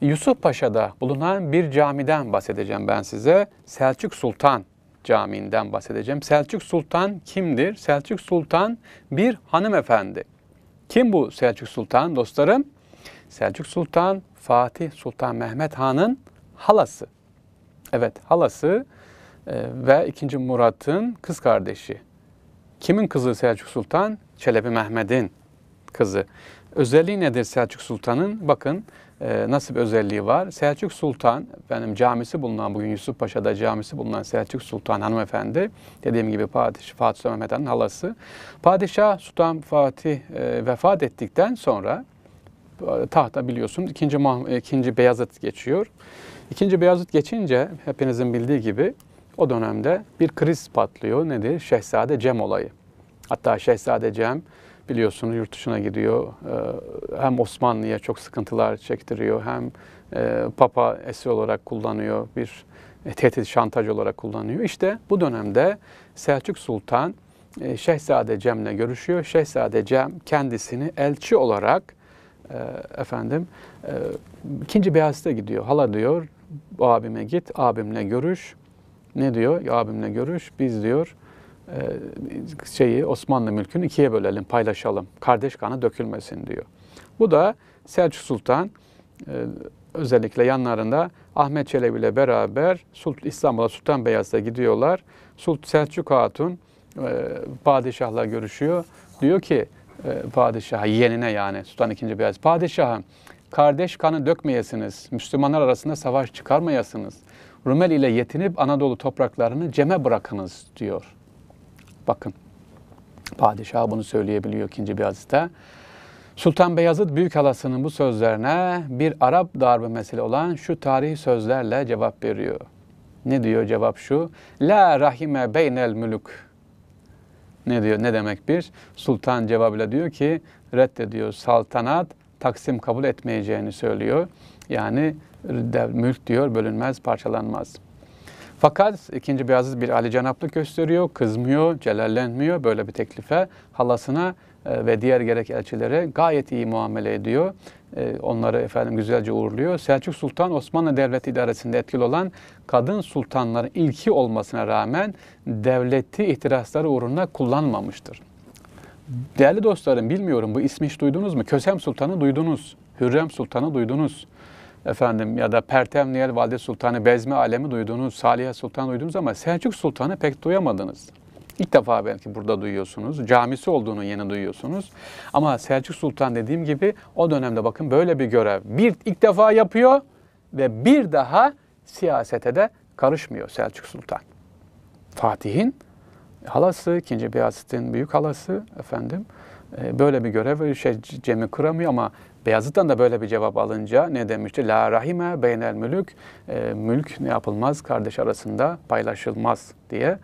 Yusuf Paşa'da bulunan bir camiden bahsedeceğim ben size. Selçuk Sultan Camii'nden bahsedeceğim. Selçuk Sultan kimdir? Selçuk Sultan bir hanımefendi. Kim bu Selçuk Sultan dostlarım? Selçuk Sultan Fatih Sultan Mehmet Han'ın halası. Evet halası e, ve 2. Murat'ın kız kardeşi. Kimin kızı Selçuk Sultan? Çelebi Mehmet'in kızı. Özelliği nedir Selçuk Sultan'ın? Bakın e, nasıl bir özelliği var? Selçuk Sultan, benim camisi bulunan bugün Yusuf Paşa'da camisi bulunan Selçuk Sultan hanımefendi, dediğim gibi Padişah Fatih Sultan Mehmet Han'ın halası. Padişah Sultan Fatih e, vefat ettikten sonra e, tahta biliyorsunuz ikinci, e, ikinci Beyazıt geçiyor. İkinci Beyazıt geçince hepinizin bildiği gibi o dönemde bir kriz patlıyor. Nedir? Şehzade Cem olayı. Hatta Şehzade Cem biliyorsunuz yurt dışına gidiyor. Ee, hem Osmanlı'ya çok sıkıntılar çektiriyor hem e, Papa esir olarak kullanıyor. Bir tehdit şantaj olarak kullanıyor. İşte bu dönemde Selçuk Sultan e, Şehzade Cem'le görüşüyor. Şehzade Cem kendisini elçi olarak e, efendim ikinci Beyazıt'a gidiyor. Hala diyor abime git, abimle görüş. Ne diyor? Abimle görüş. Biz diyor ee, şeyi Osmanlı mülkünü ikiye bölelim, paylaşalım. Kardeş kanı dökülmesin diyor. Bu da Selçuk Sultan e, özellikle yanlarında Ahmet Çelebi ile beraber Sultan İstanbul'a Sultan Beyaz'da gidiyorlar. Sultan Selçuk Hatun e, padişahla görüşüyor. Diyor ki e, padişaha, yenine yani Sultan II. Beyaz. Padişahım kardeş kanı dökmeyesiniz, Müslümanlar arasında savaş çıkarmayasınız. Rumel ile yetinip Anadolu topraklarını ceme bırakınız diyor. Bakın padişah bunu söyleyebiliyor ikinci bir hadiste. Sultan Beyazıt büyük halasının bu sözlerine bir Arap darbe mesele olan şu tarihi sözlerle cevap veriyor. Ne diyor cevap şu? La rahime beynel mülük. Ne diyor? Ne demek bir? Sultan cevabıyla diyor ki reddediyor. Saltanat taksim kabul etmeyeceğini söylüyor. Yani mülk diyor bölünmez, parçalanmaz. Fakat ikinci Beyazıt bir Ali Cenaplık gösteriyor, kızmıyor, celallenmiyor böyle bir teklife. Halasına e, ve diğer gerek elçilere gayet iyi muamele ediyor. E, onları efendim güzelce uğurluyor. Selçuk Sultan Osmanlı Devleti idaresinde etkili olan kadın sultanların ilki olmasına rağmen devleti ihtirasları uğruna kullanmamıştır. Değerli dostlarım bilmiyorum bu ismi hiç duydunuz mu? Kösem Sultan'ı duydunuz. Hürrem Sultan'ı duydunuz efendim ya da Pertemniyel Valide Sultanı Bezmi Alemi duyduğunuz, Saliha Sultan duyduğunuz ama Selçuk Sultan'ı pek duyamadınız. İlk defa belki burada duyuyorsunuz. Camisi olduğunu yeni duyuyorsunuz. Ama Selçuk Sultan dediğim gibi o dönemde bakın böyle bir görev. Bir ilk defa yapıyor ve bir daha siyasete de karışmıyor Selçuk Sultan. Fatih'in halası, ikinci Beyazıt'ın büyük halası efendim. Ee, böyle bir görev şey cemi kuramıyor ama Beyazıt'tan da böyle bir cevap alınca ne demişti? La rahime beynel mülük, e, mülk ne yapılmaz kardeş arasında paylaşılmaz diye.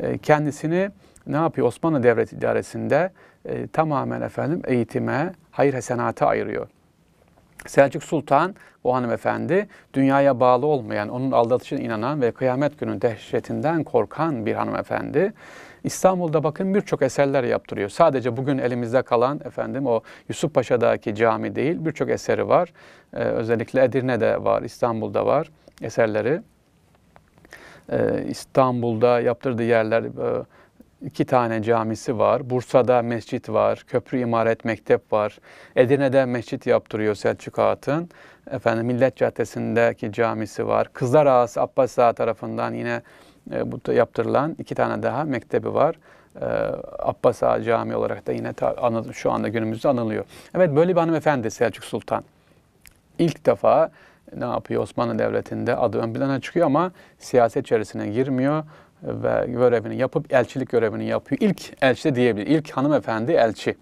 E, kendisini ne yapıyor? Osmanlı Devlet İdaresi'nde e, tamamen efendim eğitime, hayır hasenata ayırıyor. Selçuk Sultan o hanımefendi dünyaya bağlı olmayan, onun aldatışına inanan ve kıyamet günü dehşetinden korkan bir hanımefendi. İstanbul'da bakın birçok eserler yaptırıyor. Sadece bugün elimizde kalan efendim o Yusuf Paşa'daki cami değil birçok eseri var. Ee, özellikle Edirne'de var, İstanbul'da var eserleri. Ee, İstanbul'da yaptırdığı yerler e, iki tane camisi var. Bursa'da mescit var. Köprü imaret mektep var. Edirne'de mescit yaptırıyor Selçuk Ağa'nın. Efendim Millet Caddesi'ndeki camisi var. Kızlar Ağası Abbas Ağa tarafından yine e, bu yaptırılan iki tane daha mektebi var. E, Abbas Ağa Camii olarak da yine ta, anı, şu anda günümüzde anılıyor. Evet böyle bir hanımefendi Selçuk Sultan. İlk defa ne yapıyor Osmanlı Devleti'nde adı ön plana çıkıyor ama siyaset içerisine girmiyor ve görevini yapıp elçilik görevini yapıyor. İlk elçi de diyebilir. İlk hanımefendi elçi.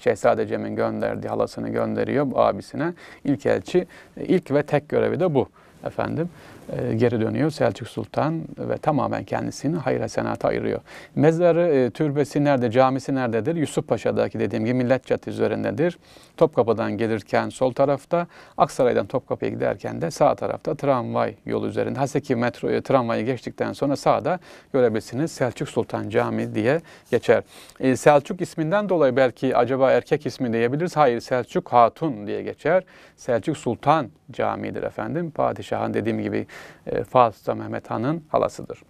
Şehzade Cem'in gönderdiği halasını gönderiyor abisine. İlk elçi, ilk ve tek görevi de bu efendim. E, geri dönüyor Selçuk Sultan ve tamamen kendisini hayra senata ayırıyor. Mezarı, e, türbesi nerede, camisi nerededir? Yusuf Paşa'daki dediğim gibi Millet Caddesi üzerindedir. Topkapı'dan gelirken sol tarafta, Aksaray'dan Topkapı'ya giderken de sağ tarafta tramvay yolu üzerinde. Haseki metro e, tramvayı geçtikten sonra sağda görebilirsiniz Selçuk Sultan Camii diye geçer. Selçuk isminden dolayı belki acaba erkek ismi diyebiliriz. Hayır Selçuk Hatun diye geçer. Selçuk Sultan Camii'dir efendim. Padişahın dediğim gibi ee, Fatih Mehmet Han'ın halasıdır.